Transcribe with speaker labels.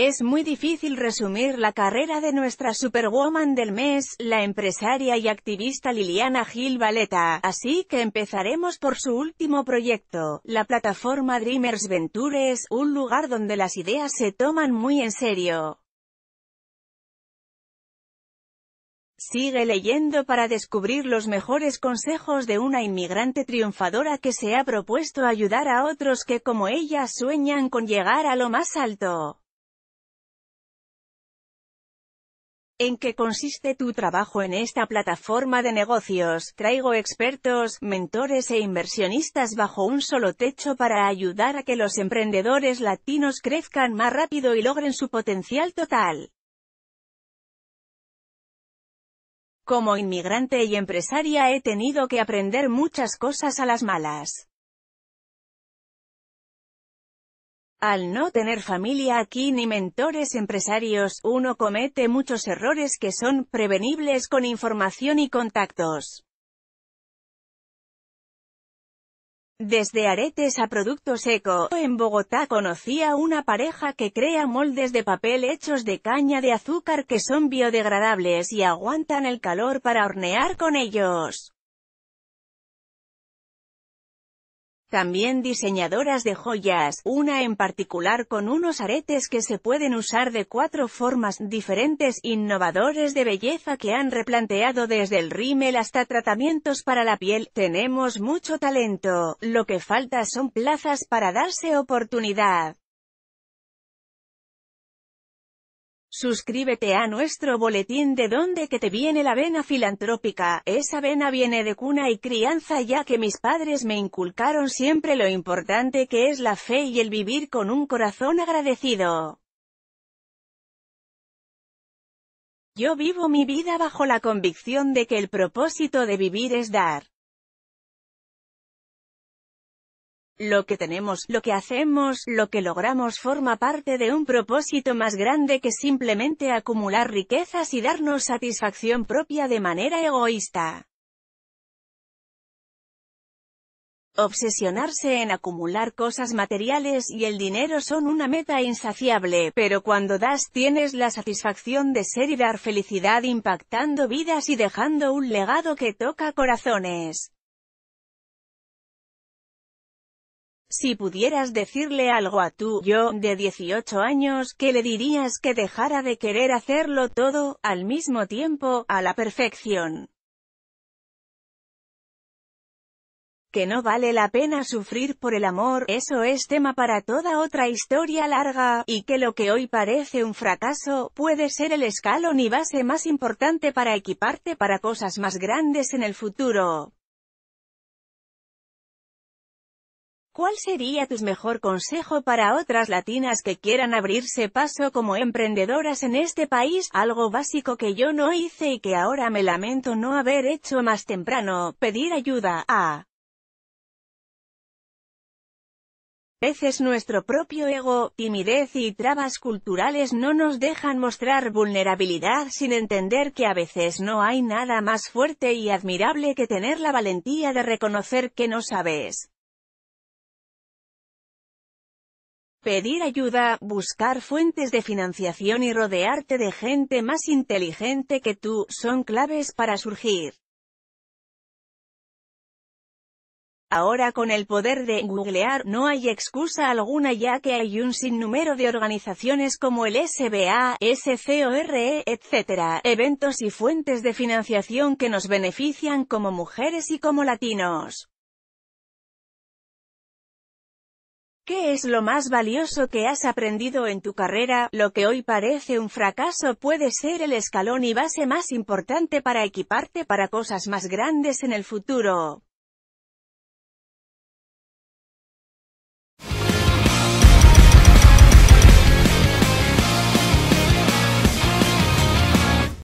Speaker 1: Es muy difícil resumir la carrera de nuestra Superwoman del mes, la empresaria y activista Liliana Gil Valeta, así que empezaremos por su último proyecto, la plataforma Dreamers Ventures, un lugar donde las ideas se toman muy en serio. Sigue leyendo para descubrir los mejores consejos de una inmigrante triunfadora que se ha propuesto ayudar a otros que como ella sueñan con llegar a lo más alto. ¿En qué consiste tu trabajo en esta plataforma de negocios? Traigo expertos, mentores e inversionistas bajo un solo techo para ayudar a que los emprendedores latinos crezcan más rápido y logren su potencial total. Como inmigrante y empresaria he tenido que aprender muchas cosas a las malas. Al no tener familia aquí ni mentores empresarios, uno comete muchos errores que son prevenibles con información y contactos. Desde aretes a productos seco, en Bogotá conocí a una pareja que crea moldes de papel hechos de caña de azúcar que son biodegradables y aguantan el calor para hornear con ellos. También diseñadoras de joyas, una en particular con unos aretes que se pueden usar de cuatro formas diferentes, innovadores de belleza que han replanteado desde el rímel hasta tratamientos para la piel. Tenemos mucho talento, lo que falta son plazas para darse oportunidad. Suscríbete a nuestro boletín de donde que te viene la vena filantrópica, esa vena viene de cuna y crianza ya que mis padres me inculcaron siempre lo importante que es la fe y el vivir con un corazón agradecido. Yo vivo mi vida bajo la convicción de que el propósito de vivir es dar. Lo que tenemos, lo que hacemos, lo que logramos forma parte de un propósito más grande que simplemente acumular riquezas y darnos satisfacción propia de manera egoísta. Obsesionarse en acumular cosas materiales y el dinero son una meta insaciable, pero cuando das tienes la satisfacción de ser y dar felicidad impactando vidas y dejando un legado que toca corazones. Si pudieras decirle algo a tú, yo, de 18 años, que le dirías que dejara de querer hacerlo todo, al mismo tiempo, a la perfección. Que no vale la pena sufrir por el amor, eso es tema para toda otra historia larga, y que lo que hoy parece un fracaso, puede ser el escalón y base más importante para equiparte para cosas más grandes en el futuro. ¿Cuál sería tu mejor consejo para otras latinas que quieran abrirse paso como emprendedoras en este país? Algo básico que yo no hice y que ahora me lamento no haber hecho más temprano, pedir ayuda a veces nuestro propio ego, timidez y trabas culturales no nos dejan mostrar vulnerabilidad sin entender que a veces no hay nada más fuerte y admirable que tener la valentía de reconocer que no sabes. pedir ayuda, buscar fuentes de financiación y rodearte de gente más inteligente que tú, son claves para surgir. Ahora con el poder de googlear no hay excusa alguna ya que hay un sinnúmero de organizaciones como el SBA, SCORE, etc., eventos y fuentes de financiación que nos benefician como mujeres y como latinos. ¿Qué es lo más valioso que has aprendido en tu carrera? Lo que hoy parece un fracaso puede ser el escalón y base más importante para equiparte para cosas más grandes en el futuro.